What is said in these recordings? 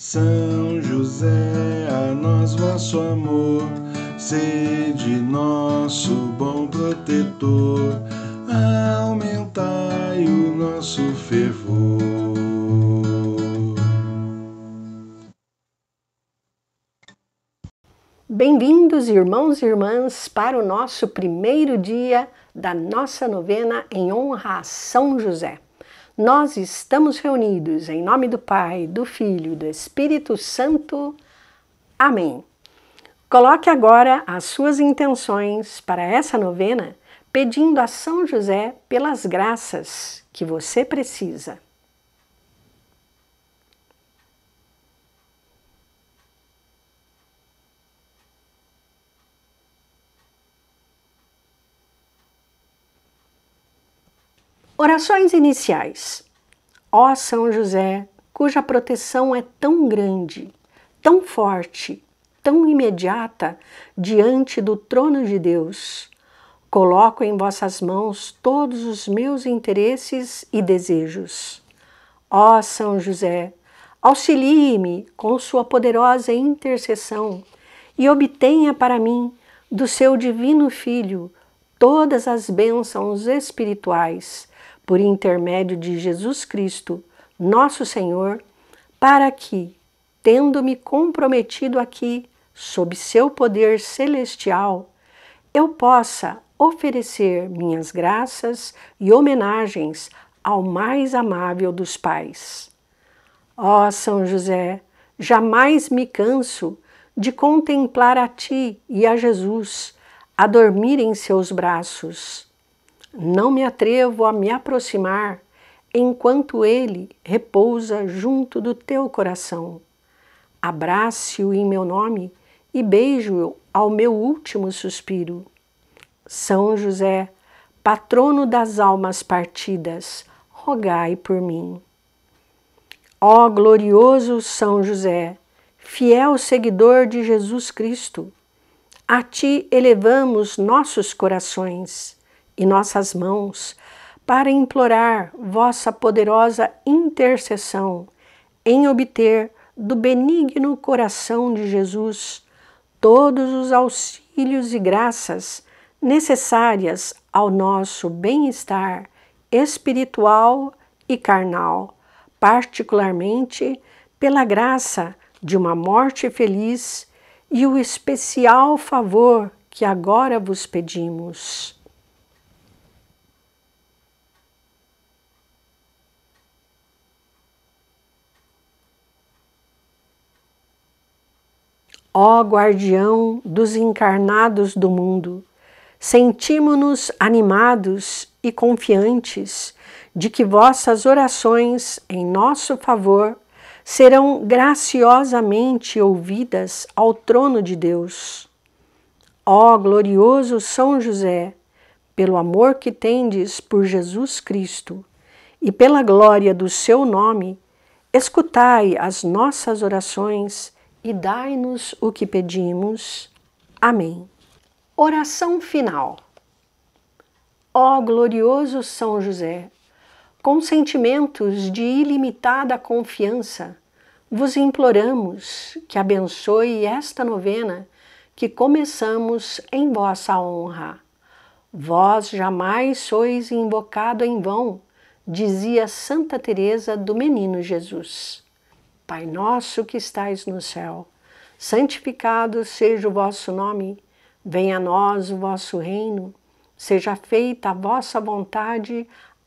São José, a nós vosso amor, sede nosso bom protetor, aumentai o nosso fervor. Bem-vindos, irmãos e irmãs, para o nosso primeiro dia da nossa novena em honra a São José. Nós estamos reunidos em nome do Pai, do Filho e do Espírito Santo. Amém. Coloque agora as suas intenções para essa novena, pedindo a São José pelas graças que você precisa. Orações iniciais. Ó São José, cuja proteção é tão grande, tão forte, tão imediata diante do trono de Deus, coloco em vossas mãos todos os meus interesses e desejos. Ó São José, auxilie-me com sua poderosa intercessão e obtenha para mim, do seu divino Filho, todas as bênçãos espirituais por intermédio de Jesus Cristo, nosso Senhor, para que, tendo-me comprometido aqui sob seu poder celestial, eu possa oferecer minhas graças e homenagens ao mais amável dos pais. Ó oh, São José, jamais me canso de contemplar a ti e a Jesus a dormir em seus braços. Não me atrevo a me aproximar enquanto ele repousa junto do teu coração. Abrace-o em meu nome e beijo-o ao meu último suspiro. São José, patrono das almas partidas, rogai por mim. Ó glorioso São José, fiel seguidor de Jesus Cristo, a ti elevamos nossos corações e nossas mãos para implorar vossa poderosa intercessão em obter do benigno coração de Jesus todos os auxílios e graças necessárias ao nosso bem-estar espiritual e carnal, particularmente pela graça de uma morte feliz e o especial favor que agora vos pedimos. Ó guardião dos encarnados do mundo, sentimo nos animados e confiantes de que vossas orações em nosso favor serão graciosamente ouvidas ao trono de Deus. Ó glorioso São José, pelo amor que tendes por Jesus Cristo e pela glória do seu nome, escutai as nossas orações e dai-nos o que pedimos. Amém. Oração final. Ó glorioso São José, com sentimentos de ilimitada confiança, vos imploramos que abençoe esta novena que começamos em vossa honra. Vós jamais sois invocado em vão, dizia Santa Teresa do Menino Jesus. Pai nosso que estais no céu, santificado seja o vosso nome, venha a nós o vosso reino, seja feita a vossa vontade,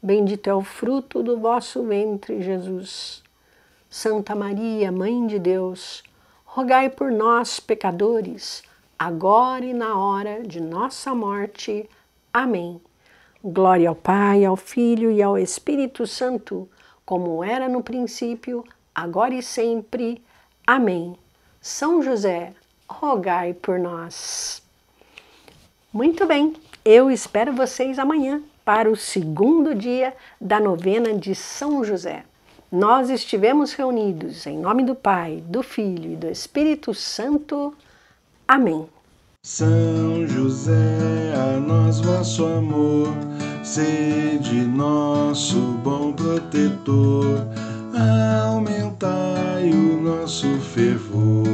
Bendito é o fruto do vosso ventre, Jesus. Santa Maria, Mãe de Deus, rogai por nós, pecadores, agora e na hora de nossa morte. Amém. Glória ao Pai, ao Filho e ao Espírito Santo, como era no princípio, agora e sempre. Amém. São José, rogai por nós. Muito bem, eu espero vocês amanhã para o segundo dia da novena de São José. Nós estivemos reunidos em nome do Pai, do Filho e do Espírito Santo. Amém. São José, a nós vosso amor, sede nosso bom protetor, aumentai o nosso fervor.